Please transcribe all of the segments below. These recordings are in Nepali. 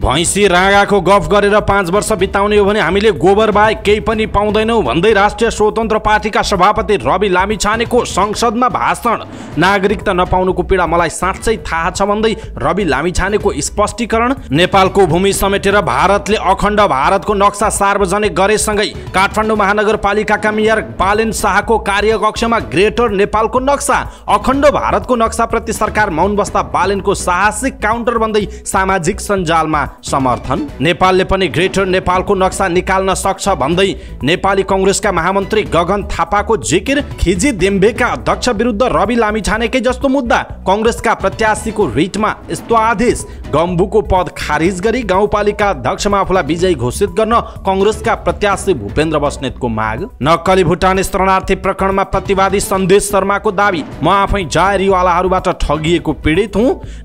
भैँसी राँगाको गफ गरेर पाँच वर्ष बिताउने हो भने हामीले गोबर बाहेक केही पनि पाउँदैनौँ भन्दै राष्ट्रिय स्वतन्त्र पार्टीका सभापति रवि लामिछानेको संसदमा भाषण नागरिकता नपाउनुको पीडा मलाई साँच्चै थाहा छ भन्दै रवि लामिछानेको स्पष्टीकरण नेपालको भूमि समेटेर भारतले अखण्ड भारतको नक्सा सार्वजनिक गरेसँगै काठमाडौँ महानगरपालिकाका मेयर बालेन शाहको कार्यकक्षमा ग्रेटर नेपालको नक्सा अखण्ड भारतको नक्साप्रति सरकार मौन बस्दा बालेनको साहसिक काउन्टर भन्दै सामाजिक सञ्जालमा समर्थन नेपालले पनि ग्रेटर नेपालको नक्सा निकाल्न सक्छ भन्दै नेपाली कङ्ग्रेसका महामन्त्री गगन थापाको जिकिर खिजी देम्बेका अध्यक्ष विरुद्ध रवि लामिछानेकै जस्तो मुद्दा कङ्ग्रेसका प्रत्याशीको रिटमा यस्तो आदेश गम्बुको पद खारिज गरी गाउँपालिका अध्यक्षमा आफूलाई विजयी घोषित गर्न कङ्ग्रेसका प्रत्याशी भूपेन्द्र बस्नेतको माग नक्कली भुटान शरणार्थी प्रकरणमा प्रतिवादी सन्देश शर्माको दावी म आफै जायरीवालाहरूबाट ठगिएको पीडित हुँ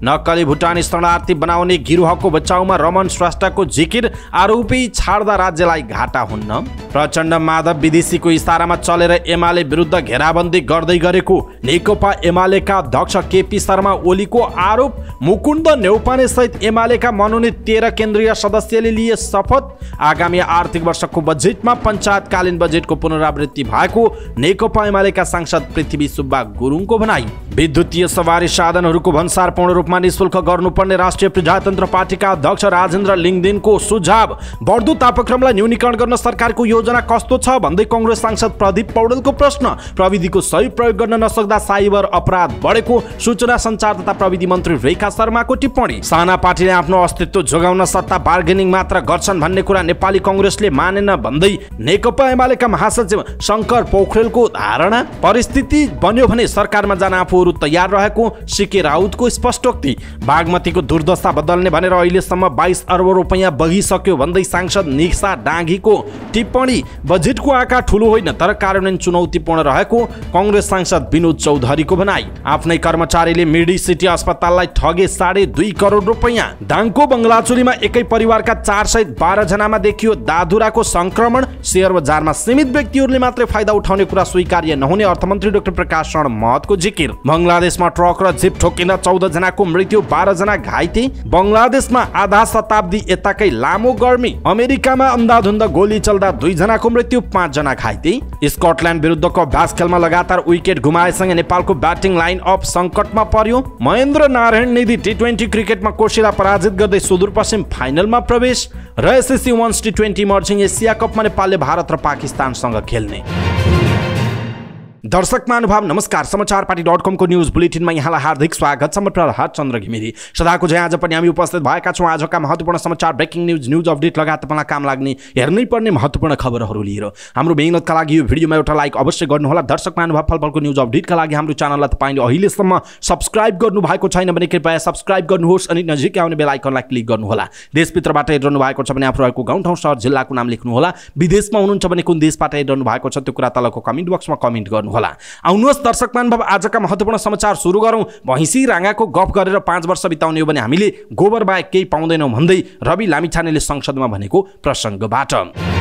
नक्कली भुटानी शरणार्थी बनाउने गिरोहको बचाउमा रमन श्रेष्ठको जिकिर आरोपी छाड्दा राज्यलाई घाटा हुन्न प्रचण्ड माधव विदेशीको इसारामा चलेर एमाले विरुद्ध घेराबन्दी गर्दै गरेको नेकपा एमालेका अध्यक्ष केपी शर्मा ओलीको आरोप मुकुन्द नेउपाने सहित एमालेका मनोनित तेह्र केन्द्रीय सदस्यले लिए शपथ आगामी आर्थिक वर्षको बजेटमा पञ्चायतकालीन बजेटको पुनरावृत्ति भएको नेकपा एमालेका सांसद पृथ्वी सुब्बा गुरुङको भनाई विद्युतीय सवारी साधनहरूको भन्सार पूर्ण रूपमा निशुल्क गर्नुपर्ने राष्ट्रिय प्रजातन्त्र पार्टीका अध्यक्ष राजेन्द्र लिङदिनको सुझाव बढ्दो तापक्रमलाई न्यूनीकरण गर्न सरकारको योजना कस्तो छ भन्दै कङ्ग्रेस सांसद प्रदीप पौडेलको प्रश्न प्रविधिको सही प्रयोग गर्न नसक्दा साइबर अपराध बढेको सूचना सञ्चार तथा प्रविधि मन्त्री रेखा शर्माको टिप्पणी पुराना पार्टीले आफ्नो अस्तित्व जोगाउन सत्ता बार्गेनिङ मात्र गर्छन् भन्ने कुरा नेपाली कङ्ग्रेसले मानेन भन्दै नेकपा एमालेका महासचिव शङ्कर पोखरेलको धारणा परिस्थिति बन्यो भने सरकारमा जान आफूहरू तयार रहेको सिके राउतको स्पष्टोक्ति बागमतीको दुर्दशा बदल्ने भनेर अहिलेसम्म बाइस अर्ब रुपियाँ बगिसक्यो भन्दै सांसद निक्सा डाँघीको टिप्पणी बजेटको आकार ठुलो होइन तर कार्यान्वयन चुनौतीपूर्ण रहेको कङ्ग्रेस सांसद विनोद चौधरीको भनाई आफ्नै कर्मचारीले मिडी सिटी अस्पताललाई ठगे साढे दुई करोड रुपैयाँ दाङको बङ्गलाचुलीमा एकै परिवारका चार सय बाह्र जनामा देखियो दादुराको संक्रमण सेयर बजारमा सीमित व्यक्तिहरूले मात्रै फाइदा उठाउने कुरा स्वीकार्य नहुने अर्थमन्त्री डाक्टर प्रकाश शरण महतको जिकिर बङ्गलादेशमा ट्रक र जिप ठोकिन चौध जनाको मृत्यु बाह्र जना घाइते बङ्गलादेशमा आधा शताब्दी यताकै लामो गर्मी अमेरिकामा अन्धाधुन्द गोली चल्दा दुईजनाको मृत्यु पाँचजना घाइते स्कटल्यान्ड विरुद्धको अभ्यास खेलमा लगातार विकेट गुमाएसँग नेपालको ब्याटिङ लाइन अप सङ्कटमा पर्यो महेन्द्र नारायण निधि टी ट्वेन्टी क्रिकेटमा कोर्सेलाई पराजित गर्दै सुदूरपश्चिम फाइनलमा प्रवेश र ACC women's T twenty emerging Asia कपमा नेपालले भारत र पाकिस्तानसँग खेल्ने दर्शक महानुभाव नमस्कार समाचार पार्टी डट कमको न्युज बुलेटिनमा यहाँलाई हार्दिक स्वागत छ म प्रहर चन्द्र घिमिरी सदाको जय आज पनि हामी उपस्थित भएका छौँ आजका महत्त्वपूर्ण समाचार ब्रेकिङ न्युज न्युज अपडेट लगायत तपाईँलाई काम लाग्ने हेर्नै पर्ने महत्त्वपूर्ण खबरहरू लिएर हाम्रो मेहनतका लागि यो भिडियोमा एउटा लाइक अवश्य गर्नुहोला दर्शक महानुभाव फलफलको न्युज अपडेटका लागि हाम्रो च्यानललाई तपाईँले अहिलेसम्म सब्सक्राइब भएको छैन भने कृपया सब्सक्राइब गर्नुहोस् अनि नजिकै आउने बेलायकनलाई क्लिक गर्नुहोला देशभित्रबाट हेरिरहनु भएको छ भने आफू रहेको गाउँठाउँ सहर जिल्लाको नाम लेख्नुहोला विदेशमा हुनुहुन्छ भने कुन देशबाट हेरिरहनु भएको छ त्यो कुरा तलको कमेन्ट बक्समा कमेन्ट गर्नु गर्नुहोला आउनुहोस् दर्शक महानुभाव आजका महत्त्वपूर्ण समाचार सुरु गरौँ भैँसी राँगाको गफ गरेर पाँच वर्ष बिताउने हो भने हामीले गोबर बाहेक केही पाउँदैनौँ भन्दै रवि लामिछानेले संसदमा भनेको प्रसङ्गबाट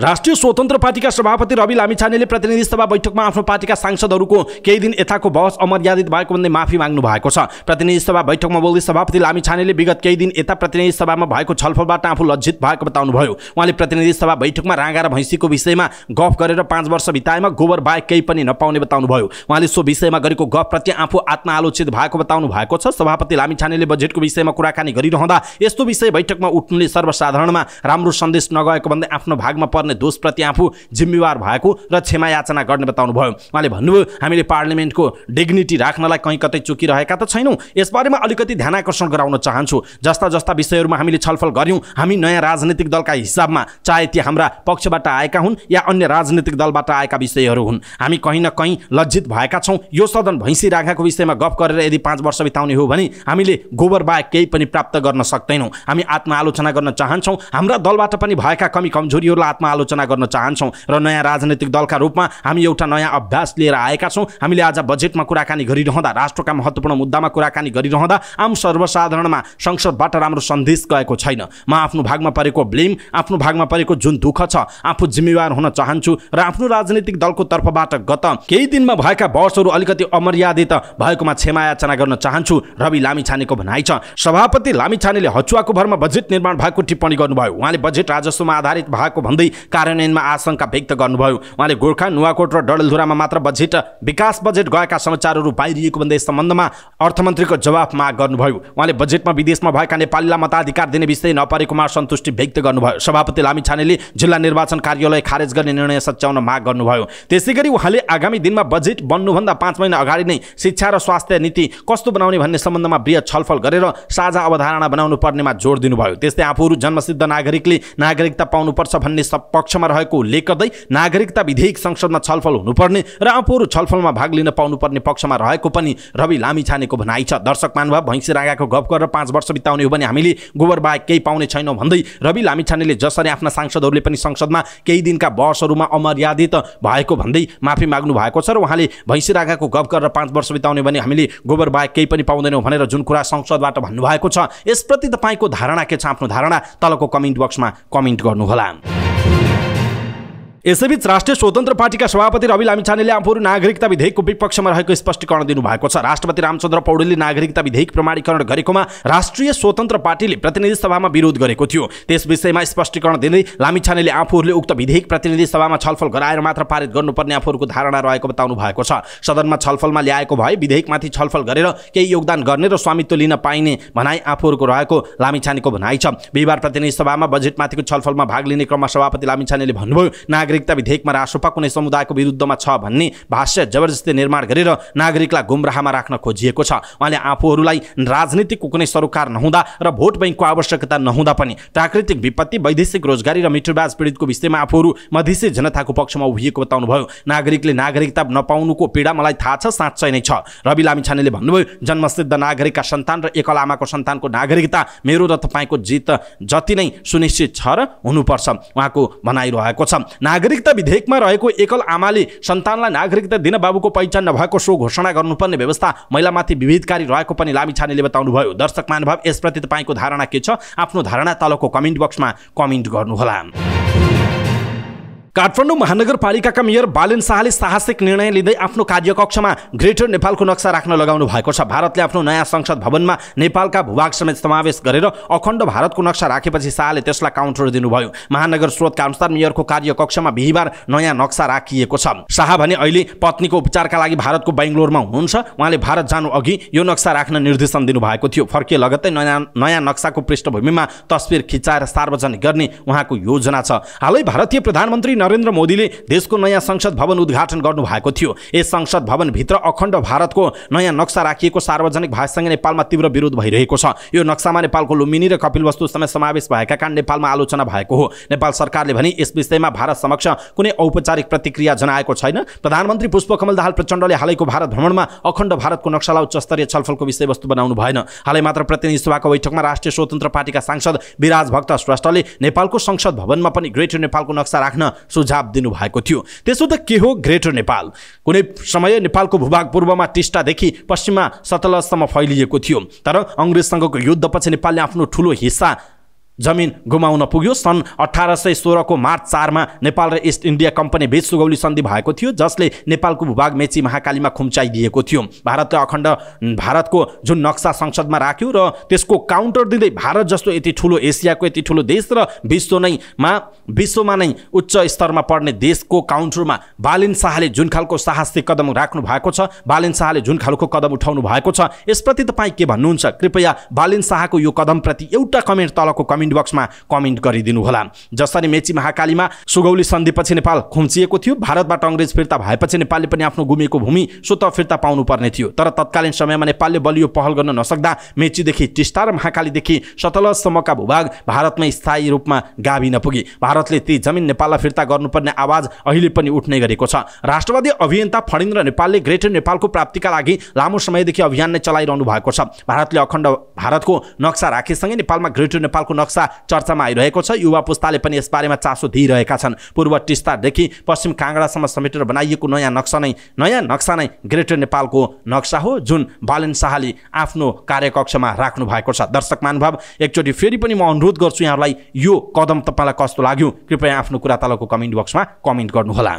राष्ट्रिय स्वतन्त्र पार्टीका सभापति रवि लामिछानेले प्रतिनिधि सभा बैठकमा आफ्नो पार्टीका सांसदहरूको केही दिन यथाको बहस अमर्यादित भएको भन्दै माफी माग्नु भएको छ प्रतिनिधि सभा बैठकमा बोल्दै सभापति लामिछानेले विगत केही दिन यता प्रतिनिधि सभामा भएको छलफलबाट आफू लज्जित भएको बताउनुभयो उहाँले प्रतिनिधि सभा बैठकमा राँगा र भैँसीको विषयमा गफ गरेर पाँच वर्ष बिताएमा गोबर बाहेक केही पनि नपाउने बताउनुभयो उहाँले सो विषयमा गरेको गफप्रति आफू आत्मआलोचित भएको बताउनु भएको छ सभापति लामिछानेले बजेटको विषयमा कुराकानी गरिरहँदा यस्तो विषय बैठकमा उठ्नुले सर्वसाधारणमा राम्रो सन्देश नगएको भन्दै आफ्नो भागमा पर्ने दोषप्रति आफू जिम्मेवार भएको र क्षमा याचना गर्ने बताउनुभयो उहाँले भन्नुभयो हामीले पार्लियामेन्टको डिग्निटी राख्नलाई कहीँ कतै चुकिरहेका त छैनौँ यसबारेमा अलिकति ध्यान आकर्षण गराउन चाहन्छु जस्ता जस्ता विषयहरूमा हामीले छलफल गऱ्यौँ हामी नयाँ राजनीतिक दलका हिसाबमा चाहे ती हाम्रा पक्षबाट आएका हुन् या अन्य राजनीतिक दलबाट आएका विषयहरू हुन् हामी कहीँ न कहीँ लज्जित भएका छौँ यो सदन भैँसी राखाको विषयमा गफ गरेर यदि पाँच वर्ष बिताउने हो भने हामीले गोबर बाहेक केही पनि प्राप्त गर्न सक्दैनौँ हामी आत्मआलोचना गर्न चाहन्छौँ हाम्रा दलबाट पनि भएका कमी कमजोरीहरूलाई आत्मा समालोचना गर्न चाहन्छौँ र नयाँ राजनैतिक दलका रूपमा हामी एउटा नयाँ अभ्यास लिएर आएका छौँ हामीले आज बजेटमा कुराकानी गरिरहँदा राष्ट्रका महत्त्वपूर्ण मुद्दामा कुराकानी गरिरहँदा आम सर्वसाधारणमा संसदबाट राम्रो सन्देश गएको छैन म आफ्नो भागमा परेको ब्लेम आफ्नो भागमा परेको जुन दुःख छ आफू जिम्मेवार हुन चाहन्छु र आफ्नो राजनीतिक दलको तर्फबाट गत केही दिनमा भएका बहसहरू अलिकति अमर्यादित भएकोमा क्षमायाचना गर्न चाहन्छु रवि लामिछानेको भनाइ छ सभापति लामिछानेले हचुवाको भरमा बजेट निर्माण भएको टिप्पणी गर्नुभयो उहाँले बजेट राजस्वमा आधारित भएको भन्दै कार्यान्वयनमा आशंका व्यक्त गर्नुभयो उहाँले गोर्खा नुवाकोट र डडेलधुरामा मात्र बजेट विकास बजेट गएका समाचारहरू बाहिरिएको भन्दै यस सम्बन्धमा अर्थमन्त्रीको जवाफ माग गर्नुभयो उहाँले बजेटमा विदेशमा भएका नेपालीलाई मताधिकार दिने विषय नपरेकोमा सन्तुष्टि व्यक्त गर्नुभयो सभापति लामी छानेले जिल्ला निर्वाचन कार्यालय खारेज गर्ने निर्णय सच्याउन माग गर्नुभयो त्यसै गरी उहाँले आगामी दिनमा बजेट बन्नुभन्दा पाँच महिना अगाडि नै शिक्षा र स्वास्थ्य नीति कस्तो बनाउने भन्ने सम्बन्धमा बृहत छलफल गरेर साझा अवधारणा बनाउनु पर्नेमा जोड दिनुभयो त्यस्तै आफूहरू जन्मसिद्ध नागरिकले नागरिकता पाउनुपर्छ भन्ने सब पक्षमा रहेको उल्लेख गर्दै नागरिकता विधेयक संसदमा छलफल हुनुपर्ने र आफूहरू छलफलमा भाग लिन पाउनुपर्ने पक्षमा रहेको पनि रवि लामिछानेको भनाइ छ दर्शक महानुभाव रागाको गफ गरेर पाँच वर्ष बिताउने हो भने हामीले गोबर बाहेक केही पाउने छैनौँ भन्दै रवि लामिछानेले जसरी आफ्ना सांसदहरूले पनि संसदमा केही दिनका बहसहरूमा अमर्यादित भएको भन्दै माफी माग्नु भएको छ र उहाँले भैँसी रागाको गफ गरेर पाँच वर्ष बिताउने भने हामीले गोबर बाहेक केही पनि पाउँदैनौँ भनेर जुन कुरा संसदबाट भन्नुभएको छ यसप्रति तपाईँको धारणा के छ आफ्नो धारणा तलको कमेन्ट बक्समा कमेन्ट गर्नुहोला यसैबीच राष्ट्रिय स्वतन्त्र पार्टीका सभापति रवि लामिछानेले आफूहरू नागरिकता विधेयकको विपक्षमा रहेको स्पष्टीकरण दिनुभएको छ राष्ट्रपति रामचन्द्र पौडेलले नागरिकता विधेयक प्रमाणीकरण गरेकोमा राष्ट्रिय स्वतन्त्र पार्टीले प्रतिनिधि सभामा विरोध गरेको थियो त्यस विषयमा स्पष्टीकरण दिँदै लामिछानेले आफूहरूले उक्त विधेयक प्रतिनिधि सभामा छलफल गराएर मात्र पारित गर्नुपर्ने आफूहरूको धारणा रहेको बताउनु भएको छ सदनमा छलफलमा ल्याएको भए विधेयकमाथि छलफल गरेर केही योगदान गर्ने र स्वामित्व लिन पाइने भनाइ आफूहरूको रहेको लामिछानेको भनाइ छ बिहिबार प्रतिनिधि सभामा बजेटमाथिको छलफलमा भाग लिने क्रममा सभापति लामिछानेले भन्नुभयो नागरिक नागरिकता विधेयकमा रासोपा कुनै समुदायको विरुद्धमा छ भन्ने भाष्य जबरजस्ती निर्माण गरेर नागरिकलाई गुमराहमा राख्न खोजिएको छ उहाँले आफूहरूलाई राजनीतिको कुनै सरोकार नहुँदा र भोट ब्याङ्कको आवश्यकता नहुँदा पनि प्राकृतिक विपत्ति वैदेशिक रोजगारी र मिटरबाज पीडितको विषयमा आफूहरू मधेसी जनताको पक्षमा उभिएको बताउनुभयो नागरिकले नागरिकता नपाउनुको पीडा मलाई थाहा छ साँच्चै नै छ रवि लामिछानेले भन्नुभयो जन्मसिद्ध नागरिकका सन्तान र एकल आमाको सन्तानको नागरिकता मेरो र तपाईँको जित जति नै सुनिश्चित छ र हुनुपर्छ उहाँको भनाइरहेको छ नागरिक नागरिकता विधेयकमा रहेको एकल आमाले सन्तानलाई नागरिकता दिन बाबुको पहिचान नभएको सो घोषणा गर्नुपर्ने व्यवस्था महिलामाथि विविधकारी रहेको पनि लामिछानेले बताउनुभयो दर्शक महानुभाव यसप्रति तपाईँको धारणा के छ आफ्नो धारणा तलको कमेन्ट बक्समा कमेन्ट गर्नुहोला काठमाडौँ महानगरपालिकाका मेयर बालेन शाहले साहसिक निर्णय लिँदै आफ्नो कार्यकक्षमा ग्रेटर नेपालको नक्सा राख्न लगाउनु भएको छ भारतले आफ्नो नयाँ संसद भवनमा नेपालका भूभाग समेत समावेश गरेर अखण्ड भारतको नक्सा राखेपछि शाहले त्यसलाई काउन्टर दिनुभयो महानगर स्रोतका अनुसार मेयरको कार्यकक्षमा बिहिबार नयाँ नक्सा राखिएको छ शाह भने अहिले पत्नीको उपचारका लागि भारतको बेङ्गलोरमा हुनुहुन्छ उहाँले भारत जानु अघि यो नक्सा राख्न निर्देशन दिनुभएको थियो फर्किए लगत्तै नयाँ नयाँ नक्साको पृष्ठभूमिमा तस्विर खिचाएर सार्वजनिक गर्ने उहाँको योजना छ हालै भारतीय प्रधानमन्त्री नरेन्द्र मोदीले देशको नयाँ संसद भवन उद्घाटन गर्नुभएको थियो यस संसद भवनभित्र अखण्ड भारतको नयाँ नक्सा राखिएको सार्वजनिक भाषासँग नेपालमा तीव्र विरोध भइरहेको छ यो नक्सामा नेपालको लुम्बिनी र कपिल वस्तु समेत समावेश भएका कारण नेपालमा आलोचना भएको हो नेपाल सरकारले भने यस विषयमा भारत समक्ष कुनै औपचारिक प्रतिक्रिया जनाएको छैन प्रधानमन्त्री पुष्पकमल दाहाल प्रचण्डले हालैको भारत भ्रमणमा अखण्ड भारतको नक्सालाई उच्चस्तरीय छलफलको विषयवस्तु बनाउनु भएन हालै मात्र प्रतिनिधि सभाको बैठकमा राष्ट्रिय स्वतन्त्र पार्टीका सांसद विराज भक्त श्रेष्ठले नेपालको संसद भवनमा पनि ग्रेटर नेपालको नक्सा राख्न सुझाव दिनुभएको थियो त्यसो त के हो ग्रेटर नेपाल कुनै समय नेपालको भूभाग पूर्वमा टिस्टादेखि पश्चिममा सतलसम्म फैलिएको थियो तर अङ्ग्रेजसँगको युद्धपछि नेपालले आफ्नो ठुलो हिस्सा जमिन गुमाउन पुग्यो सन् अठार सय सोह्रको मार्च चारमा नेपाल र इस्ट इन्डिया कम्पनी बीच सुगौली सन्धि भएको थियो जसले नेपालको भूभाग मेची महाकालीमा खुम्चाइदिएको थियो भारतले अखण्ड भारतको जुन नक्सा संसदमा राख्यो र त्यसको काउन्टर दिँदै भारत जस्तो यति ठुलो एसियाको यति ठुलो देश र विश्व नैमा विश्वमा नै उच्च स्तरमा पर्ने देशको काउन्टरमा बालिन शाहले जुन खालको साहसिक कदम राख्नु भएको छ बालिन शाहले जुन खालको कदम उठाउनु भएको छ यसप्रति तपाईँ के भन्नुहुन्छ कृपया बालिन शाहको यो कदमप्रति एउटा कमेन्ट तलको कमेन्ट कमेन्ट बक्समा कमेन्ट गरिदिनुहोला जसरी मेची महाकालीमा सुगौली सन्धिपछि नेपाल खुम्चिएको थियो भारतबाट अङ्ग्रेज फिर्ता भएपछि नेपालले पनि आफ्नो गुमेको भूमि स्वतः फिर्ता पाउनुपर्ने थियो तर तत्कालीन समयमा नेपालले बलियो पहल गर्न नसक्दा मेचीदेखि टिस्टा र महाकालीदेखि सतलजसम्मका भूभाग भारतमै स्थायी रूपमा गाविन पुगे भारतले ती जमिन नेपाललाई फिर्ता गर्नुपर्ने आवाज अहिले पनि उठ्ने गरेको छ राष्ट्रवादी अभियन्ता फणिन्द्र नेपालले ग्रेटर नेपालको प्राप्तिका लागि लामो समयदेखि अभियान नै चलाइरहनु भएको छ भारतले अखण्ड भारतको नक्सा राखेसँगै नेपालमा ग्रेटर नेपालको नक्सा नक्सा चर्चामा आइरहेको छ युवा पुस्ताले पनि यसबारेमा चासो दिइरहेका छन् पूर्व टिस्टादेखि पश्चिम काङ्गडासम्म समेटेर बनाइएको नयाँ नक्सा नै नयाँ नक्सा नै ग्रेटर नेपालको नक्सा हो जुन बालेन शाहले आफ्नो कार्यकक्षमा राख्नु भएको छ दर्शक महानुभाव एकचोटि फेरि पनि म अनुरोध गर्छु यहाँलाई यो कदम तपाईँलाई कस्तो लाग्यो कृपया आफ्नो कुरा तलको कमेन्ट बक्समा कमेन्ट गर्नुहोला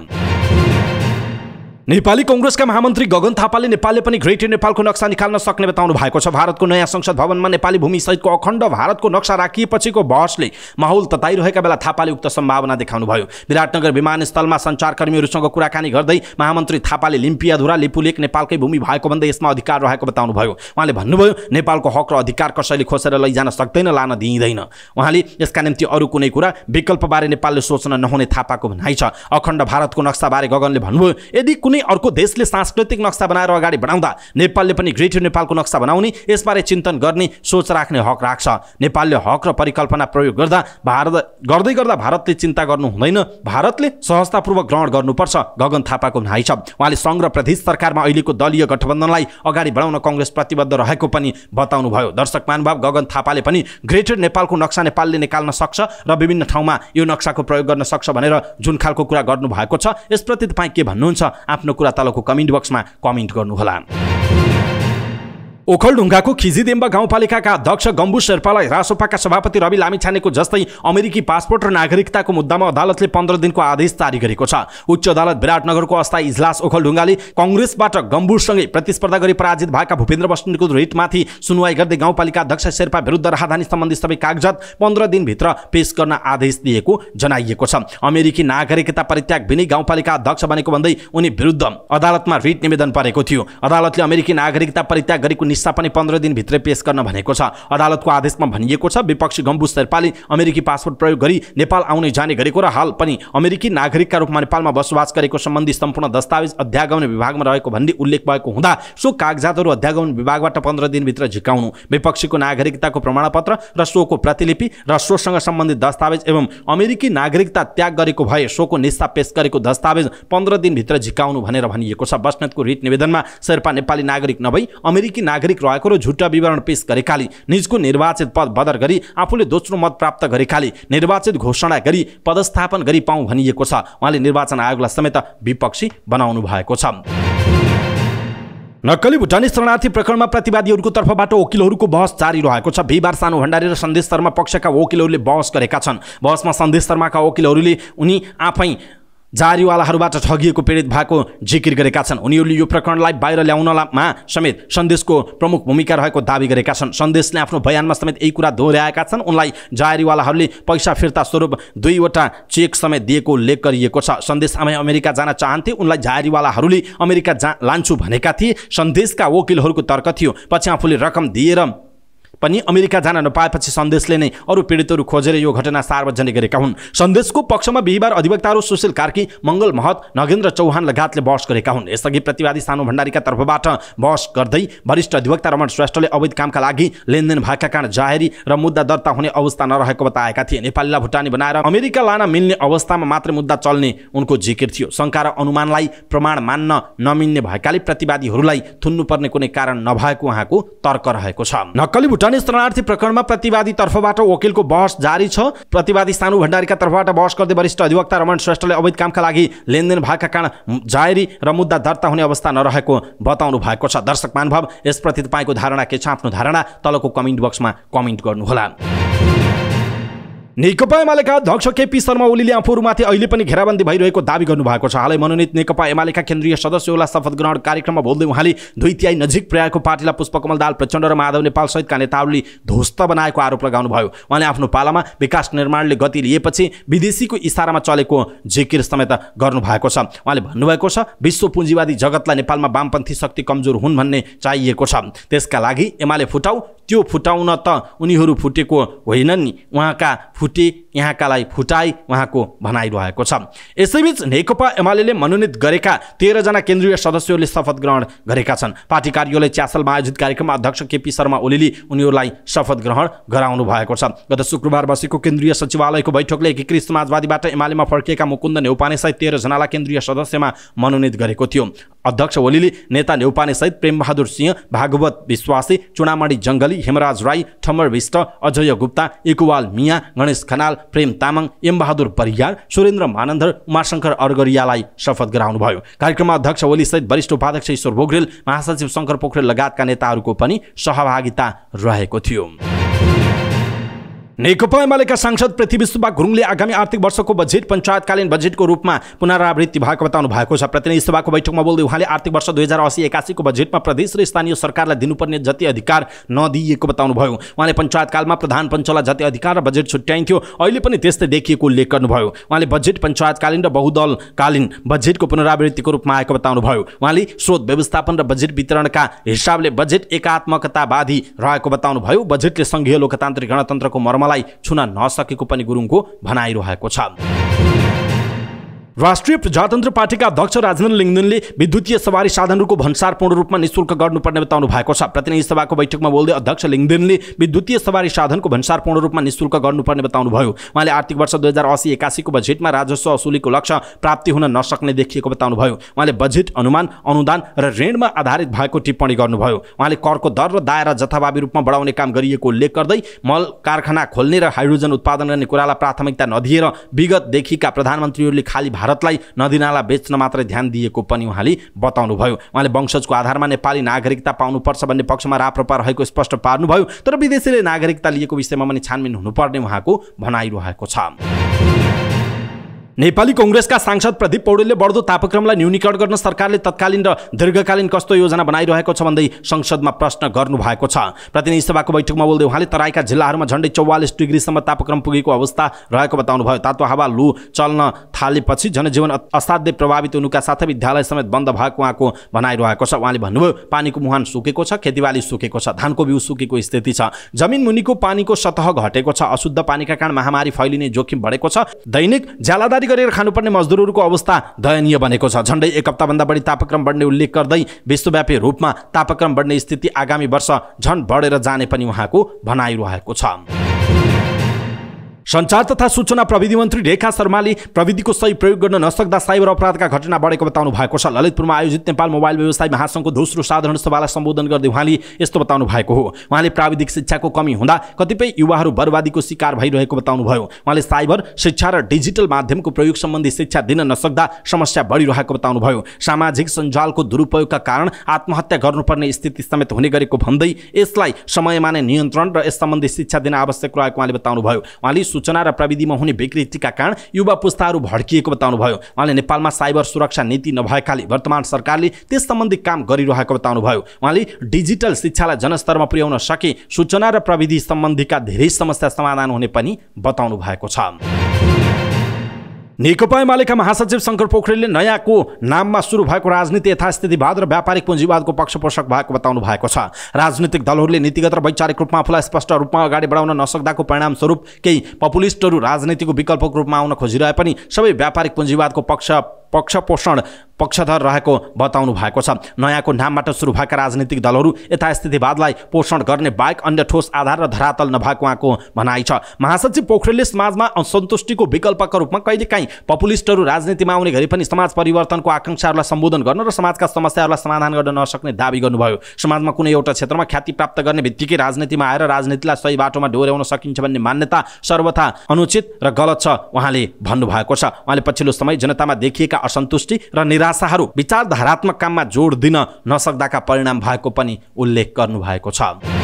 नेपाली कङ्ग्रेसका महामन्त्री गगन थापाले नेपालले पनि ग्रेटर नेपालको नक्सा निकाल्न सक्ने बताउनु भएको छ भारतको नयाँ संसद भवनमा नेपाली भूमिसहितको अखण्ड भारतको नक्सा राखिएपछिको बहसले माहौल तताइरहेका बेला थापाले उक्त सम्भावना देखाउनुभयो विराटनगर विमानस्थलमा सञ्चारकर्मीहरूसँग कुराकानी गर्दै महामन्त्री थापाले लिम्पियाधुरा लिपुलेक नेपालकै भूमि भएको भन्दै यसमा अधिकार रहेको बताउनुभयो उहाँले भन्नुभयो नेपालको हक र अधिकार कसैले खोसेर लैजान सक्दैन लान दिइँदैन उहाँले यसका निम्ति अरू कुनै कुरा विकल्पबारे नेपालले सोच्न नहुने थापाको भनाइ छ अखण्ड भारतको नक्साबारे गगनले भन्नुभयो यदि कुनै अर्को देशले सांस्कृतिक नक्सा बनाएर अगाडि बढाउँदा नेपालले पनि ग्रेटर नेपालको नक्सा बनाउने यसबारे चिन्तन गर्ने सोच राख्ने हक राख्छ नेपालले हक र परिकल्पना प्रयोग गर्दा भारत गर्दै गर्दा भारतले चिन्ता गर्नु हुँदैन भारतले सहजतापूर्वक ग्रहण गर्नुपर्छ गगन थापाको भनाइ छ उहाँले सङ्घ र प्रदेश सरकारमा अहिलेको दलीय गठबन्धनलाई अगाडि बढाउन कङ्ग्रेस प्रतिबद्ध रहेको पनि बताउनुभयो दर्शक महानुभाव गगन थापाले पनि ग्रेटर नेपालको नक्सा नेपालले निकाल्न सक्छ र विभिन्न ठाउँमा यो नक्साको प्रयोग गर्न सक्छ भनेर जुन खालको कुरा गर्नुभएको छ यसप्रति तपाईँ के भन्नुहुन्छ आफ्नो कुरा तलको कमेन्ट बक्समा कमेन्ट गर्नुहोला ओखलढुङ्गाको खिजिदेम्बा गाउँपालिकाका अध्यक्ष गम्बु शेर्पालाई रासोपाका सभापति रवि लामिछानेको जस्तै अमेरिकी पासपोर्ट र नागरिकताको मुद्दामा अदालतले पन्ध्र दिनको आदेश जारी गरेको छ उच्च अदालत विराटनगरको अस्थायी इजलास ओखलढुङ्गाले कङ्ग्रेसबाट गम्बुरसँगै प्रतिस्पर्धा गरी पराजित भएका भूपेन्द्र बस्नेतको रिटमाथि सुनवाई गर्दै गाउँपालिका अध्यक्ष शेर्पा विरुद्ध राहदानी सम्बन्धी सबै कागजात पन्ध्र दिनभित्र पेश गर्न आदेश दिएको जनाइएको छ अमेरिकी नागरिकता परित्याग बिनै गाउँपालिका अध्यक्ष बनेको भन्दै उनी विरुद्ध अदालतमा रिट निवेदन परेको थियो अदालतले अमेरिकी नागरिकता परित्याग गरेको लिस्ता पनि पन्ध्र दिनभित्रै पेश गर्न भनेको छ अदालतको आदेशमा भनिएको छ विपक्षी गम्बु शेर्पाले अमेरिकी पासपोर्ट प्रयोग गरी नेपाल आउने जाने गरेको र हाल पनि अमेरिकी नागरिकका रूपमा नेपालमा बसोबास गरेको सम्बन्धी सम्पूर्ण दस्तावेज अध्यागमन विभागमा रहेको भन्ने उल्लेख भएको हुँदा सो कागजातहरू अध्यागमन विभागबाट पन्ध्र दिनभित्र झिकाउनु विपक्षीको नागरिकताको प्रमाणपत्र र सोको प्रतिलिपि र सोसँग सम्बन्धित दस्तावेज एवं अमेरिकी नागरिकता त्याग गरेको भए सोको निस्ता पेश गरेको दस्तावेज पन्ध्र दिनभित्र झिकाउनु भनेर भनिएको छ बस्नेतको रिट निवेदनमा शेर्पा नेपाली नागरिक नभई अमेरिकी नागरिक नागरिक रहेको र झुट्टा विवरण पेश गरेकाले निजको निर्वाचित पद बदर गरी आफूले दोस्रो मत प्राप्त गरेकाले निर्वाचित घोषणा गरी पदस्थापन गरी पाउँ भनिएको छ उहाँले निर्वाचन आयोगलाई समेत विपक्षी बनाउनु भएको छ नक्कली भुटानी शरणार्थी प्रकरणमा प्रतिवादीहरूको तर्फबाट वकिलहरूको बहस जारी रहेको छ बिहिबार सानो भण्डारी र सन्देश शर्मा पक्षका वकिलहरूले बहस गरेका छन् बहसमा सन्देश शर्माका वकिलहरूले उनी आफै जारीवालाहरूबाट ठगिएको पीडित भएको जिकिर गरेका छन् उनीहरूले यो प्रकरणलाई बाहिर ल्याउनमा समेत सन्देशको प्रमुख भूमिका रहेको दावी गरेका छन् सन्देशले आफ्नो बयानमा समेत यही कुरा दोहोऱ्याएका छन् उनलाई जारीवालाहरूले पैसा फिर्ता स्वरूप दुईवटा चेक समेत दिएको उल्लेख गरिएको छ सन्देश आमै अमेरिका जान चाहन्थे उनलाई जारीवालाहरूले अमेरिका जा लान्छु भनेका थिए सन्देशका वकिलहरूको तर्क थियो पछि आफूले रकम दिएर पनि अमेरिका जान नपाएपछि सन्देशले नै अरू पीडितहरू खोजेर यो घटना सार्वजनिक गरेका हुन् सन्देशको पक्षमा बिहिबार अधिवक्ताहरू सुशील कार्की मङ्गल महत नगेन्द्र चौहान लगायतले बहस गरेका हुन् यसअघि प्रतिवादी सानो भण्डारीका तर्फबाट बहस गर्दै वरिष्ठ अधिवक्ता रमण श्रेष्ठले अवैध कामका लागि लेनदेन भएका कारण जाहेरी र मुद्दा दर्ता हुने अवस्था नरहेको बताएका थिए नेपालीलाई भुटानी बनाएर अमेरिका लान मिल्ने अवस्थामा मात्र मुद्दा चल्ने उनको जिकिर थियो शङ्का र अनुमानलाई प्रमाण मान्न नमिल्ने भएकाले प्रतिवादीहरूलाई थुन्नुपर्ने कुनै कारण नभएको उहाँको तर्क रहेको छ नक्कली भुटान भने शरणार्थी प्रकरणमा प्रतिवादी तर्फबाट वकिलको बहस जारी छ प्रतिवादी सानु भण्डारीका तर्फबाट बहस गर्दै वरिष्ठ अधिवक्ता रमण श्रेष्ठले अवैध कामका लागि लेनदेन भएका कारण जायरी र मुद्दा दर्ता हुने अवस्था नरहेको बताउनु भएको छ दर्शक मानभव यसप्रति तपाईँको धारणा के छ आफ्नो धारणा तलको कमेन्ट बक्समा कमेन्ट गर्नुहोला नेकपा एमालेका अध्यक्ष केपी शर्मा ओलीले आफूहरूमाथि अहिले पनि घेराबन्दी भइरहेको दावी गर्नुभएको छ हालै मनोनित नेकपा एमालेका केन्द्रीय सदस्यहरूलाई शपथ ग्रहण कार्यक्रममा बोल्दै उहाँले दुई तिहाई नजिक प्रयाको पार्टीलाई पुष्पकमल दाल प्रचण्ड र माधव नेपाल सहितका नेताहरूले ध्वस्त बनाएको आरोप लगाउनुभयो उहाँले आफ्नो पालामा विकास निर्माणले गति लिएपछि विदेशीको इसारामा चलेको जिकिर समेत गर्नुभएको छ उहाँले भन्नुभएको छ विश्व पुँजीवादी जगतलाई नेपालमा वामपन्थी शक्ति कमजोर हुन् भन्ने चाहिएको छ त्यसका लागि एमाले फुटाउ त्यो फुटाउन त उनीहरू फुटेको होइनन् नि उहाँका फुटे यहाँकालाई फुटाई उहाँको भनाइरहेको छ यसैबीच नेकपा एमाले मनोनित गरेका तेह्रजना केन्द्रीय सदस्यहरूले शपथ ग्रहण गरेका छन् पार्टी कार्यालय च्यासलमा आयोजित कार्यक्रममा अध्यक्ष केपी शर्मा ओलीले उनीहरूलाई शपथ ग्रहण गराउनु भएको छ गत शुक्रबार बसेको केन्द्रीय सचिवालयको बैठकले एकीकृत समाजवादीबाट एमालेमा फर्किएका मुकुन्द सहित तेह्रजनालाई केन्द्रीय सदस्यमा मनोनित गरेको थियो अध्यक्ष ओलीले नेता नेउपानेसहित प्रेमबहादुर सिंह भागवत विश्वासी चुनामणी जङ्गली हेमराज राई ठम्मर विष्ट अजय गुप्ता इकुवाल मिया गणेश खनाल प्रेम तामाङ एमबहादुर परियार सुरेन्द्र मानन्दर उमाशङ्कर अर्गरियालाई शपथ गराउनुभयो कार्यक्रममा अध्यक्ष सहित वरिष्ठ उपाध्यक्ष ईश्वर बोग्रेल महासचिव शङ्कर पोखरेल लगायतका नेताहरूको पनि सहभागिता रहेको थियो नेकपा एमालेका सांसद पृथ्वी सुब्बा गुरुङले आगामी आर्थिक वर्षको बजेट पञ्चायतकालीन बजेटको रूपमा पुनरावृत्ति भएको बताउनु भएको छ प्रतिनिधि सभाको बैठकमा बोल्दै उहाँले आर्थिक वर्ष दुई हजार असी एकासीको बजेटमा प्रदेश र स्थानीय सरकारलाई दिनुपर्ने जति अधिकार नदिएको बताउनुभयो उहाँले पञ्चायतकालमा प्रधान पञ्चलाई जति अधिकार र बजेट छुट्याइन्थ्यो अहिले पनि त्यस्तै देखिएको उल्लेख गर्नुभयो उहाँले बजेट पञ्चायतकालीन र बहुदलकालीन बजेटको पुनरावृत्तिको रूपमा आएको बताउनुभयो उहाँले स्रोत व्यवस्थापन र बजेट वितरणका हिसाबले बजेट एकात्मकतावादी रहेको बताउनुभयो बजेटले सङ्घीय लोकतान्त्रिक गणतन्त्रको मर्म मलाई छुन नसकेको पनि गुरुङको भनाइरहेको छ राष्ट्रिय प्रजातन्त्र पार्टीका अध्यक्ष राजेन्द्र लिङ्गदेनले विद्युतीय सवारी साधनहरूको भन्सार पूर्ण रूपमा निशुल्क गर्नुपर्ने बताउनु भएको छ प्रतिनिधि सभाको बैठकमा बोल्दै अध्यक्ष लिङ्गदेनले विद्युतीय सवारी साधनको भन्सार पूर्ण रूपमा निशुल्क गर्नुपर्ने बताउनुभयो उहाँले आर्थिक वर्ष दुई हजार असी एकासीको बजेटमा राजस्व असुलीको लक्ष्य प्राप्ति हुन नसक्ने देखिएको बताउनुभयो उहाँले बजेट अनुमान अनुदान र ऋणमा आधारित भएको टिप्पणी गर्नुभयो उहाँले करको दर र दायरा जथाभावी रूपमा बढाउने काम गरिएको उल्लेख गर्दै मल कारखाना खोल्ने र हाइड्रोजन उत्पादन गर्ने कुरालाई प्राथमिकता नदिएर विगतदेखिका प्रधानमन्त्रीहरूले खाली भारतलाई नदीनाला बेच्न मात्रै ध्यान दिएको पनि उहाँले बताउनुभयो उहाँले वंशजको आधारमा नेपाली नागरिकता पाउनुपर्छ भन्ने पक्षमा राप्रपा रहेको स्पष्ट पार्नुभयो तर विदेशीले नागरिकता लिएको विषयमा पनि छानबिन हुनुपर्ने उहाँको भनाइरहेको छ नेपाली कङ्ग्रेसका सांसद प्रदीप पौडेलले बढ्दो तापक्रमलाई न्यूनीकरण गर्न सरकारले तत्कालीन र दीर्घकालीन कस्तो योजना बनाइरहेको छ भन्दै संसदमा प्रश्न गर्नु भएको छ प्रतिनिधि सभाको बैठकमा बोल्दै उहाँले तराईका जिल्लाहरूमा झन्डै चौवालिस डिग्रीसम्म तापक्रम पुगेको अवस्था रहेको बताउनुभयो तातो हावा लु चल्न थालेपछि जनजीवन असाध्यै प्रभावित हुनुका साथै विद्यालय समेत बन्द भएको उहाँको भनाइरहेको छ उहाँले भन्नुभयो पानीको मुहान सुकेको छ खेतीबाली सुकेको छ धानको बिउ सुकेको स्थिति छ जमिन मुनिको पानीको सतह घटेको छ अशुद्ध पानीका कारण महामारी फैलिने जोखिम बढेको छ दैनिक ज्यालादारी खेतीपाती गरेर खानुपर्ने मजदुरहरूको अवस्था दयनीय बनेको छ झन्डै एक हप्ताभन्दा बढी तापक्रम बढ्ने उल्लेख गर्दै विश्वव्यापी रूपमा तापक्रम बढ्ने स्थिति आगामी वर्ष झन् बढेर जाने पनि उहाँको भनाइ रहेको छ सञ्चार तथा सूचना प्रविधि मन्त्री रेखा शर्माले प्रविधिको सही प्रयोग गर्न नसक्दा साइबर अपराधका घटना बढेको बताउनु भएको छ ललितपुरमा आयोजित नेपाल मोबाइल व्यवसाय महासङ्घको दोस्रो साधारण सभालाई सम्बोधन गर्दै उहाँले यस्तो बताउनु भएको हो उहाँले प्राविधिक शिक्षाको कमी हुँदा कतिपय युवाहरू बर्बादीको शिकार भइरहेको बताउनुभयो उहाँले साइबर शिक्षा र डिजिटल माध्यमको प्रयोग सम्बन्धी शिक्षा दिन नसक्दा समस्या बढिरहेको बताउनुभयो सामाजिक सञ्जालको दुरुपयोगका कारण आत्महत्या गर्नुपर्ने स्थिति समेत हुने गरेको भन्दै यसलाई समयमा नै नियन्त्रण र यस सम्बन्धी शिक्षा दिन आवश्यक रहेको उहाँले बताउनुभयो उहाँले सूचना र प्रविधिमा हुने विकृतिका कारण युवा पुस्ताहरू भड्किएको बताउनुभयो उहाँले नेपालमा साइबर सुरक्षा नीति नभएकाले वर्तमान सरकारले त्यस सम्बन्धी काम गरिरहेको बताउनुभयो उहाँले डिजिटल शिक्षालाई जनस्तरमा पुर्याउन सके सूचना र प्रविधि सम्बन्धीका धेरै समस्या समाधान हुने पनि बताउनु भएको छ नेकपा एमालेका महासचिव शङ्कर पोखरेलले नयाँको नाममा सुरु भएको राजनीति यथास्थितिवाद र व्यापारिक पुँजीवादको पक्षपोषक भएको बताउनु भएको छ राजनीतिक दलहरूले नीतिगत र वैचारिक रूपमा आफूलाई स्पष्ट रूपमा अगाडि बढाउन नसक्दाको परिणामस्वरूप केही पपुलिस्टहरू राजनीतिको विकल्पको रूपमा आउन खोजिरहे पनि सबै व्यापारिक पुँजीवादको पक्ष पक्षपोषण पक्षधर रहेको बताउनु भएको छ नयाँको नामबाट सुरु भएका राजनीतिक दलहरू यथास्थितिवादलाई पोषण गर्ने बाहेक अन्य ठोस आधार र धरातल नभएको उहाँको भनाइ छ महासचिव पोखरेलले समाजमा असन्तुष्टिको विकल्पका रूपमा कहिलेकाहीँ पपुलिस्टहरू राजनीतिमा आउने घरि पनि समाज परिवर्तनको आकाङ्क्षाहरूलाई सम्बोधन गर्न र समाजका समस्याहरूलाई समाधान गर्न नसक्ने दावी गर्नुभयो समाजमा कुनै एउटा क्षेत्रमा ख्याति प्राप्त गर्ने बित्तिकै राजनीतिमा आएर राजनीतिलाई सही बाटोमा डोर्याउन सकिन्छ भन्ने मान्यता सर्वथा अनुचित र गलत छ उहाँले भन्नुभएको छ उहाँले पछिल्लो समय जनतामा देखिएका असन्तुष्टि र निराशाहरू विचारधारात्मक काममा जोड दिन नसक्दाका परिणाम भएको पनि उल्लेख गर्नुभएको छ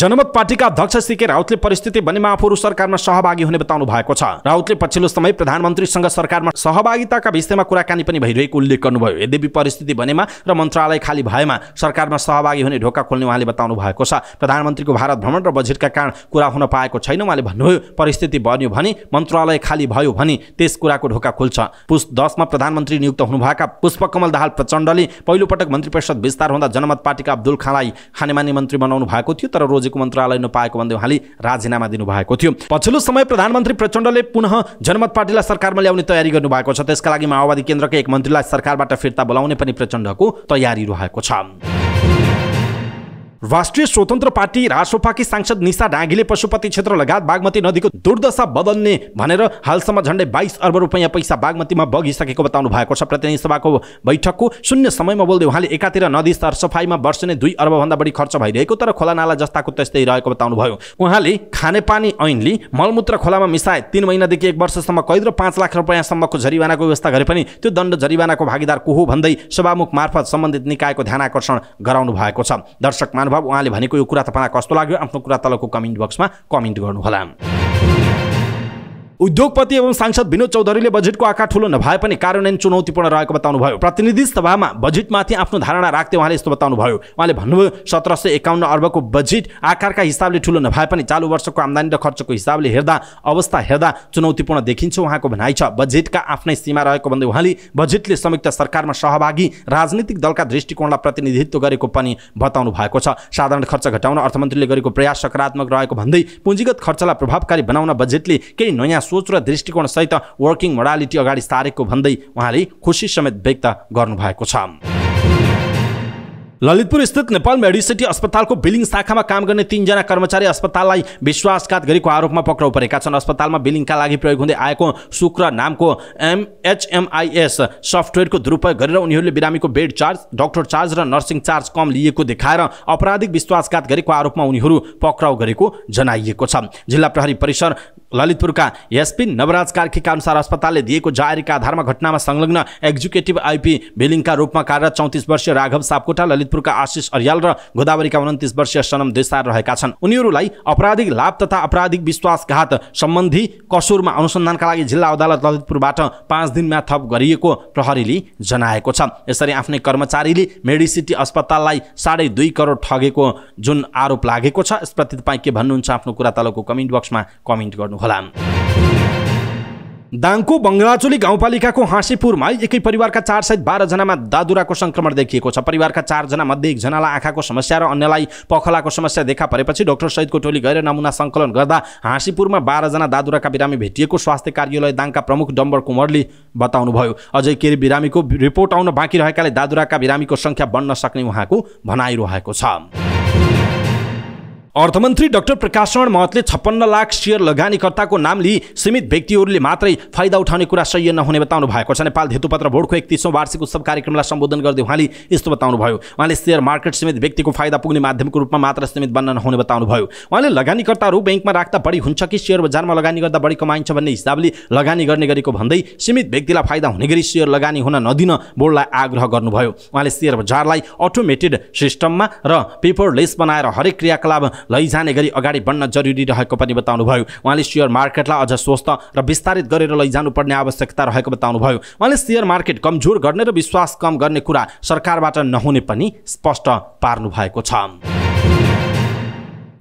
जनमत पार्टीका अध्यक्ष सिके राउतले परिस्थिति बनेमा आफूहरू सरकारमा सहभागी हुने बताउनु भएको छ राउतले पछिल्लो समय प्रधानमन्त्रीसँग सरकारमा सहभागिताका विषयमा कुराकानी पनि भइरहेको उल्लेख गर्नुभयो यद्यपि परिस्थिति बनेमा र मन्त्रालय खाली भएमा सरकारमा सहभागी हुने ढोका खोल्ने उहाँले बताउनु भएको छ प्रधानमन्त्रीको भारत भ्रमण र बजेटका कारण कुरा हुन पाएको छैन उहाँले भन्नुभयो परिस्थिति बन्यो भने मन्त्रालय खाली भयो भने त्यस कुराको ढोका खोल्छ पुष दसमा प्रधानमन्त्री नियुक्त हुनुभएका पुष्पकमल दाहाल प्रचण्डले पहिलोपटक मन्त्री परिषद विस्तार हुँदा जनमत पार्टीका अब्दुल खाँलाई खानेमानी मन्त्री बनाउनु भएको थियो तर खोजेको मन्त्रालय नपाएको भन्दै उहाँले राजीनामा दिनुभएको थियो पछिल्लो समय प्रधानमन्त्री प्रचण्डले पुनः जनमत पार्टीलाई सरकारमा ल्याउने तयारी गर्नु भएको छ त्यसका लागि माओवादी केन्द्रका एक मन्त्रीलाई सरकारबाट फिर्ता बोलाउने पनि प्रचण्डको तयारी रहेको छ राष्ट्रिय स्वतन्त्र पार्टी रासोपाकी सांसद निशा डाँगीले पशुपति क्षेत्र लगायत बागमती नदीको दुर्दशा बदल्ने भनेर हालसम्म झन्डै बाइस अर्ब रुपियाँ पैसा बागमतीमा बगिसकेको बताउनु भएको छ प्रतिनिधि सभाको बैठकको शून्य समयमा बोल्दै उहाँले एकातिर नदी सरसफाइमा वर्षने दुई अर्बभन्दा बढी खर्च भइरहेको तर खोलानाला जस्ताको त्यस्तै रहेको बताउनु भयो उहाँले खानेपानी ऐनले मलमूत्र खोलामा मिसाए तिन महिनादेखि एक वर्षसम्म कैद र पाँच लाख रुपियाँसम्मको जरिवानाको व्यवस्था गरे पनि त्यो दण्ड जरिवानाको भागीदार को हो भन्दै सभामुख मार्फत सम्बन्धित निकायको ध्यान आकर्षण गराउनु भएको छ दर्शक अब उहाँले भनेको यो कुरा तपाईँलाई कस्तो लाग्यो आफ्नो कुरा तलको कमेन्ट बक्समा कमेन्ट गर्नुहोला उद्योगपति एवं सांसद विनोद चौधरीले बजेटको आकार ठुलो नभए पनि कार्यान्वयन चुनौतीपूर्ण रहेको बताउनुभयो प्रतिनिधि सभामा बजेटमाथि आफ्नो धारणा राख्दै उहाँले यस्तो बताउनुभयो उहाँले भन्नुभयो सत्र सय एकाउन्न अर्बको बजेट आकारका हिसाबले ठुलो नभए पनि चालु वर्षको आम्दानी र खर्चको हिसाबले हेर्दा अवस्था हेर्दा चुनौतीपूर्ण देखिन्छ उहाँको भनाइ छ बजेटका आफ्नै सीमा रहेको भन्दै उहाँले बजेटले संयुक्त सरकारमा सहभागी राजनीतिक दलका दृष्टिकोणलाई प्रतिनिधित्व गरेको पनि बताउनु भएको छ साधारण खर्च घटाउन अर्थमन्त्रीले गरेको प्रयास सकारात्मक रहेको भन्दै पुँजीगत खर्चलाई प्रभावकारी बनाउन बजेटले केही नयाँ सोच र दृष्टिकोणसहित वर्किङ मोडालिटी अगाडि सारेको भन्दै उहाँले खुसी समेत व्यक्त गर्नुभएको छ ललितपुर स्थित नेपाल मेडिसिटी अस्पतालको बिलिङ शाखामा काम गर्ने तीनजना कर्मचारी अस्पताललाई विश्वासघात गरेको आरोपमा पक्राउ परेका छन् अस्पतालमा बिलिङका लागि प्रयोग हुँदै आएको शुक्र नामको एमएचएमआइएस सफ्टवेयरको दुरुपयोग गरेर उनीहरूले बिरामीको बेड चार्ज डक्टर चार्ज र नर्सिङ चार्ज कम लिएको देखाएर आपराधिक विश्वासघात गरेको आरोपमा उनीहरू पक्राउ गरेको जनाइएको छ जिल्ला प्रहरी परिसर ललितपुरका एसपी नवराज कार्कीका अनुसार अस्पतालले दिएको जारीका आधारमा घटनामा संलग्न एक्जिक्युटिभ आइपी भिलिङका रूपमा कार्यरत चौतिस वर्षीय राघव सापकोटा ललितपुरका आशिष अर्याल र गोदावरीका उन्तिस वर्षीय सनम देसार रहेका छन् उनीहरूलाई अपराधिक लाभ तथा अपराधिक विश्वासघात सम्बन्धी कसुरमा अनुसन्धानका लागि जिल्ला अदालत ललितपुरबाट पाँच दिनमा थप गरिएको प्रहरीले जनाएको छ यसरी आफ्नै कर्मचारीले मेडिसिटी अस्पताललाई साढे दुई करोड ठगेको जुन आरोप लागेको छ यसप्रति तपाईँ के भन्नुहुन्छ आफ्नो कुरा तलको कमेन्ट बक्समा कमेन्ट गर्नु होला दाङको बङ्गलाचोली गाउँपालिकाको हाँसीपुरमा एकै परिवारका चार सय बाह्रजनामा दादुराको सङ्क्रमण देखिएको छ परिवारका चारजना मध्ये एकजनालाई आँखाको समस्या र अन्यलाई पखलाको समस्या देखा परेपछि डाक्टर सहितको टोली गएर नमुना सङ्कलन गर्दा हाँसीपुरमा बाह्रजना दादुराका बिरामी भेटिएको स्वास्थ्य कार्यालय दाङका प्रमुख डम्बर कुमारले बताउनुभयो अझै केही बिरामीको रिपोर्ट आउन बाँकी रहेकाले दादुराका बिरामीको सङ्ख्या बढ्न सक्ने उहाँको भनाइरहेको छ अर्थमन्त्री डाक्टर प्रकाश रण महतले छप्पन्न लाख सेयर लगानीकर्ताको नाम लिई सीमित व्यक्तिहरूले मात्रै फाइदा उठाउने कुरा सह्य नहुने बताउनु भएको छ नेपाल धेतुपत्र बोर्डको एकतिसौँ वार्षिक उत्सव कार्यक्रमलाई सम्बोधन गर्दै उहाँले यस्तो बताउनुभयो उहाँले सेयर मार्केट सीमित व्यक्तिको फाइदा पुग्ने माध्यमको रूपमा मात्र सीमित बन्न नहुने बताउनुभयो उहाँले लगानीकर्ताहरू ब्याङ्कमा राख्दा बढी हुन्छ कि सेयर बजारमा लगानी गर्दा बढी कमाइन्छ भन्ने हिसाबले लगानी गर्ने गरेको भन्दै सीमित व्यक्तिलाई फाइदा हुने गरी सेयर लगानी हुन नदिन बोर्डलाई आग्रह गर्नुभयो उहाँले सेयर बजारलाई अटोमेटेड सिस्टममा र पेपरलेस बनाएर हरेक क्रियाकलाप लैजाने गरी अगाडि बढ्न जरुरी रहेको पनि बताउनुभयो उहाँले सेयर मार्केटलाई अझ स्वस्थ र विस्तारित गरेर लैजानुपर्ने आवश्यकता रहेको बताउनुभयो उहाँले सेयर मार्केट कमजोर गर्ने र विश्वास कम गर्ने कुरा सरकारबाट नहुने पनि स्पष्ट पार्नु भएको छ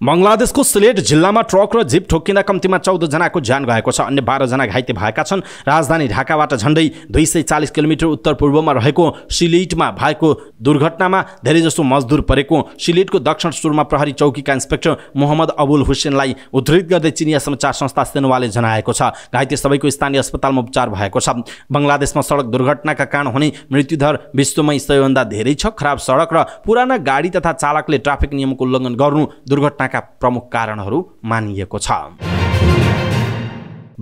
बङ्गलादेशको सिलेट जिल्लामा ट्रक र जिप ठोक्किँदा कम्तीमा चौधजनाको ज्यान गएको छ अन्य बाह्रजना घाइते भएका छन् राजधानी ढाकाबाट झन्डै दुई सय चालिस किलोमिटर उत्तर पूर्वमा रहेको सिलेटमा भएको दुर्घटनामा धेरैजसो मजदुर परेको सिलेटको दक्षिण सुरमा प्रहरी चौकीका इन्सपेक्टर मोहम्मद अबुल हुसेनलाई उद्धृत गर्दै चिनिया समाचार संस्था सेनुवाले जनाएको छ घाइते सबैको स्थानीय अस्पतालमा उपचार भएको छ बङ्गलादेशमा सडक दुर्घटनाका कारण हुने मृत्युदर विश्वमै सबैभन्दा धेरै छ खराब सडक र पुराना गाडी तथा चालकले ट्राफिक नियमको उल्लङ्घन गर्नु दुर्घटना घटनाका प्रमुख कारणहरू मानिएको छ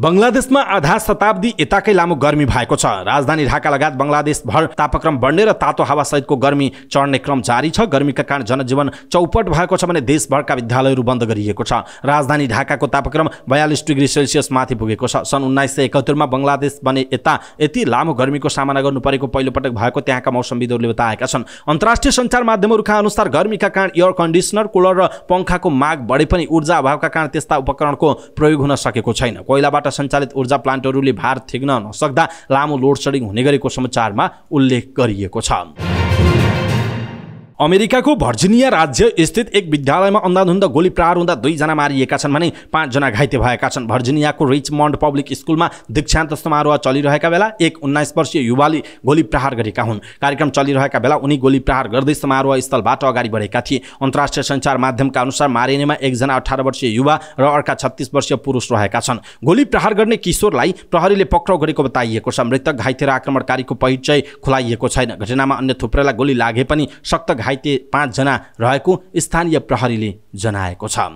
बङ्गलादेशमा आधा शताब्दी यताकै लामो गर्मी भएको छ राजधानी ढाका लगायत बङ्गलादेशभर तापक्रम बढ्ने र तातो हावासहितको गर्मी चढ्ने क्रम जारी छ गर्मीका कारण जनजीवन चौपट भएको छ भने देशभरका विद्यालयहरू बन्द गरिएको छ राजधानी ढाकाको तापक्रम बयालिस डिग्री सेल्सियस माथि पुगेको छ सन् उन्नाइस सय एकहत्तरमा बङ्गलादेश बने यता यति लामो गर्मीको सामना गर्नु परेको पहिलोपटक भएको त्यहाँका मौसमविदहरूले बताएका छन् अन्तर्राष्ट्रिय सञ्चार माध्यमहरूका अनुसार गर्मीका कारण एयर कन्डिसनर कुलर र पङ्खाको माग बढे पनि ऊर्जा अभावका कारण त्यस्ता उपकरणको प्रयोग हुन सकेको छैन कोइलाबाट सञ्चालित ऊर्जा प्लान्टहरूले भार थिग्न नसक्दा लामो लोड सेडिङ हुने गरेको समाचारमा उल्लेख गरिएको छ अमेरिकाको भर्जिनिया राज्य स्थित एक विद्यालयमा अन्धाधुन्ध गोली प्रहार हुँदा दुईजना मारिएका छन् भने पाँचजना घाइते भएका छन् भर्जिनियाको रिचमन्ड पब्लिक स्कुलमा दीक्षान्त समारोह चलिरहेका बेला एक उन्नाइस वर्षीय युवाले गोली प्रहार गरेका हुन् कार्यक्रम चलिरहेका बेला उनी गोली प्रहार गर्दै समारोह स्थलबाट अगाडि बढेका थिए अन्तर्राष्ट्रिय सञ्चार माध्यमका अनुसार मारिनेमा एकजना अठार वर्षीय युवा र अर्का छत्तिस वर्षीय पुरुष रहेका छन् गोली प्रहार गर्ने किशोरलाई प्रहरीले पक्राउ गरेको बताइएको छ मृतक घाइते र आक्रमणकारीको परिचय खुलाइएको छैन घटनामा अन्य थुप्रैलाई गोली लागे पनि सक्त घाइते पाँचजना रहेको स्थानीय प्रहरीले जनाएको छ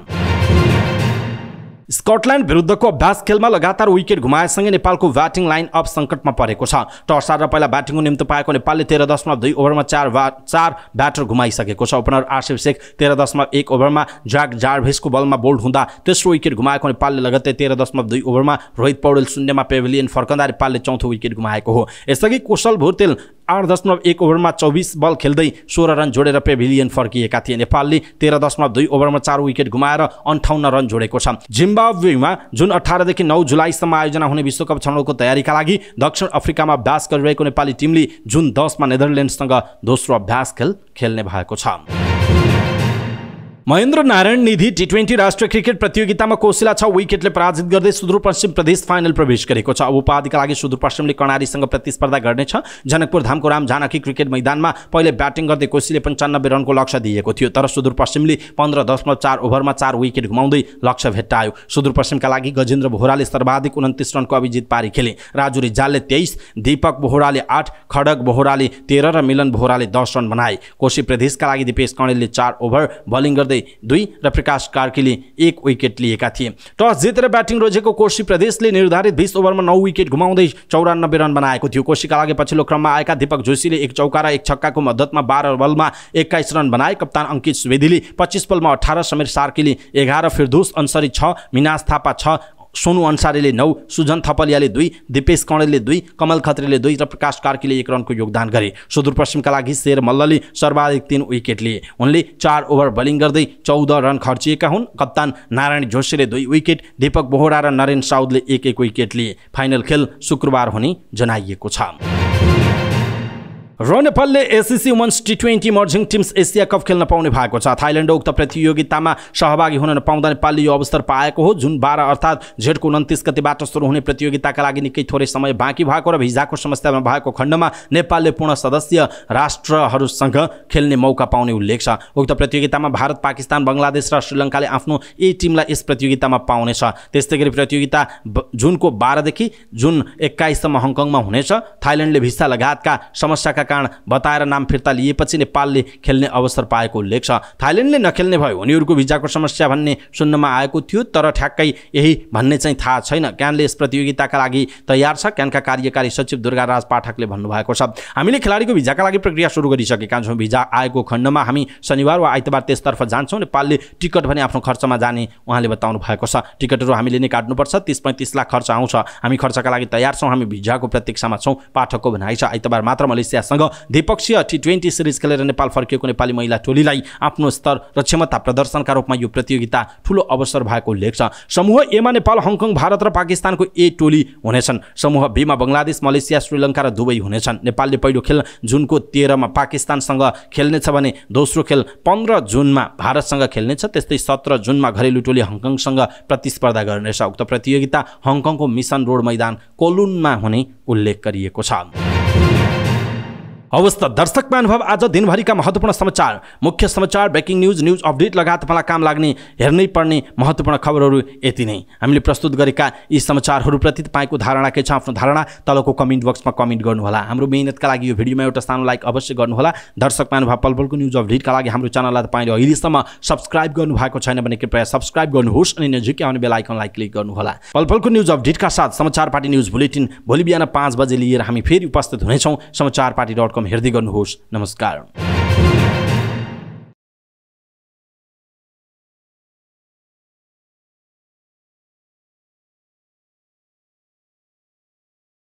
स्कटल्यान्ड विरुद्धको अभ्यास खेलमा लगातार विकेट घुमाएसँगै नेपालको ब्याटिङ लाइन अप सङ्कटमा परेको छ टस र पहिला ब्याटिङको निम्ति पाएको नेपालले तेह्र दशमलव दुई ओभरमा चार बा चार ब्याटर घुमाइसकेको छ ओपनर आशिफ शेख तेह्र दशमलव एक ओभरमा ज्याक जार्भेसको बलमा बोल्ड हुँदा तेस्रो विकेट घुमाएको नेपालले लगत्तै तेह्र दशमलव दुई ओभरमा रोहित पौडेल शून्यमा पेभिलियन फर्कँदा नेपालले चौथो विकेट गुमाएको हो यसअघि कुशल भुर्तेल आठ दशमलव एक ओभरमा चौबिस बल खेल्दै सोह्र रन जोडेर पेभिलियन फर्किएका थिए नेपालले तेह्र दशमलव दुई ओभरमा चार विकेट गुमाएर अन्ठाउन्न रन जोडेको छ जिम्बाब्वेमा जुन अठारदेखि नौ जुलाईसम्म आयोजना हुने विश्वकप छनौटको तयारीका लागि दक्षिण अफ्रिकामा अभ्यास गरिरहेको नेपाली टिमले जुन दसमा नेदरल्यान्डसँग दोस्रो अभ्यास खेल खेल्ने भएको छ महेन्द्र नारायण निधि टी ट्वेन्टी राष्ट्रिय क्रिकेट प्रतियोगितामा कोसिला छ विकेटले पराजित गर्दै सुदूरपश्चिम प्रदेश फाइनल प्रवेश गरेको छ अब उपाधिका लागि सुदूरपश्चिमले कर्णालीसँग प्रतिस्पर्धा गर्नेछ जनकपुर धामको राम जानकी क्रिकेट मैदानमा पहिले ब्याटिङ गर्दै कोसीले पन्चानब्बे रनको लक्ष्य दिएको थियो तर सुदूरपश्चिमले पन्ध्र दशमलव चार ओभरमा चार विकेट गुमाउँदै लक्ष्य भेट्टायो सुदूरपश्चिमका लागि गजेन्द्र बोहराले सर्वाधिक उन्तिस रनको अभिजित पारी खेले राजु रिजालले तेइस दीपक बोहराले आठ खडग बोहराले तेह्र र मिलन बोहराले दस रन बनाए कोशी प्रदेशका लागि दिपेश कणेलले चार ओभर बलिङ गर्दै गर्दै दुई र प्रकाश कार्कीले एक विकेट लिएका थिए टस जितेर ब्याटिङ रोजेको कोशी प्रदेशले निर्धारित बिस ओभरमा नौ विकेट गुमाउँदै चौरानब्बे रन बनाएको थियो कोशीका लागि पछिल्लो क्रममा आएका दीपक जोशीले एक चौका र एक छक्काको मद्दतमा बाह्र बलमा एक्काइस रन बनाए कप्तान अङ्कित सुवेदीले पच्चिस बलमा अठार समीर सार्कीले एघार फिर्दुस अन्सरी छ मिनास थापा छ सोनु अन्सारीले नौ सुजन थपलियाले दुई दिपेश कणेलले दुई कमल खत्रीले दुई र प्रकाश कार्कीले एक रनको योगदान गरे सुदूरपश्चिमका लागि शेर मल्लले सर्वाधिक तिन विकेट लिए उनले चार ओभर बलिङ गर्दै चौध रन खर्चिएका हुन् कप्तान नारायण जोशीले दुई विकेट दीपक बोहरा र नरेन साउदले एक एक विकेट लिए फाइनल खेल शुक्रबार हुने जनाइएको छ र नेपालले ACC women's T twenty emerging teams Asia cup खेल्न पाउने भएको छ थाइल्यान्ड उक्त प्रतियोगितामा सहभागी हुन नपाउँदा नेपालले यो अवसर पाएको हो जुन बाह्र अर्थात् झेडको उन्तिस गतिबाट सुरु हुने प्रतियोगिताका लागि निकै थोरै समय बाँकी भएको र भिजाको समस्यामा भएको खण्डमा नेपालले पूर्ण सदस्य राष्ट्रहरूसँग खेल्ने मौका पाउने उल्लेख छ उक्त प्रतियोगितामा भारत पाकिस्तान बङ्गलादेश र श्रीलङ्काले आफ्नो ए टिमलाई यस प्रतियोगितामा पाउनेछ त्यस्तै गरी प्रतियोगिता जुनको बाह्रदेखि जुन एक्काइससम्म हङकङमा हुनेछ थाइल्यान्डले भिसा लगायतका समस्याका विवादका कारण बताएर नाम फिर्ता लिएपछि नेपालले खेल्ने अवसर पाएको उल्लेख छ थाइल्यान्डले नखेल्ने भयो उनीहरूको भिजाको समस्या भन्ने सुन्नमा आएको थियो तर ठ्याक्कै यही भन्ने चाहिँ थाहा छैन क्यानले यस प्रतियोगिताका लागि तयार छ क्यानका कार्यकारी सचिव दुर्गा पाठकले भन्नुभएको छ हामीले खेलाडीको भिजाका लागि प्रक्रिया सुरु गरिसकेका छौँ भिजा आएको खण्डमा हामी शनिबार वा आइतबार त्यसतर्फ जान्छौँ नेपालले टिकट भने आफ्नो खर्चमा जाने उहाँले बताउनु भएको छ टिकटहरू हामीले नै काट्नुपर्छ तिस पैँतिस लाख खर्च आउँछ हामी खर्चका लागि तयार छौँ हामी भिजाको प्रतीक्षामा छौँ पाठकको भनाइ छ आइतबार मात्र मलेसिया भारतसँग द्विपक्षीय टी ट्वेन्टी सिरिज खेलेर नेपाल फर्किएको नेपाली महिला टोलीलाई आफ्नो स्तर र क्षमता प्रदर्शनका रूपमा यो प्रतियोगिता ठुलो अवसर भएको उल्लेख छ समूह एमा नेपाल हङकङ भारत र पाकिस्तानको ए टोली हुनेछन् समूह बीमा बङ्गलादेश मलेसिया श्रीलङ्का र दुबई हुनेछन् नेपालले पहिलो खेल जुनको तेह्रमा पाकिस्तानसँग खेल्नेछ भने दोस्रो खेल पन्ध्र जुनमा भारतसँग खेल्नेछ त्यस्तै सत्र जुनमा घरेलु टोली हङकङसँग प्रतिस्पर्धा गर्नेछ उक्त प्रतियोगिता हङकङको मिसन रोड मैदान कोलुनमा हुने उल्लेख गरिएको छ हवस् त दर्शक महानुभव आज दिनभरिका महत्त्वपूर्ण समाचार मुख्य समाचार ब्रेकिङ न्युज न्युज अपडेट लगायत मलाई काम लाग्ने हेर्नै पर्ने महत्त्वपूर्ण खबरहरू यति नै हामीले प्रस्तुत गरेका यी समाचारहरूप्रति तपाईँको धारणा के छ आफ्नो धारणा तलको कमेन्ट बक्समा कमेन्ट गर्नुहोला हाम्रो मेहनतका लागि यो भिडियोमा एउटा सानो लाइक अवश्य गर्नुहोला दर्शक महानुभाव पलपलको न्युज अपडेटका लागि हाम्रो च्यानललाई तपाईँले अहिलेसम्म सब्सक्राइब गर्नुभएको छैन भने कृपया सब्सक्राइब गर्नुहोस् अनि नजिकै आउने बेला आइकनलाई क्लिक गर्नुहोला पलपलको न्युज अपडेटका साथ समाचार पार्टी न्युज बुलेटिन भोलि बिहान पाँच बजे लिएर हामी फेरि उपस्थित हुनेछौँ समाचार पार्टी डट कम कार्यक्रम हेर्दै गर्नुहोस् नमस्कार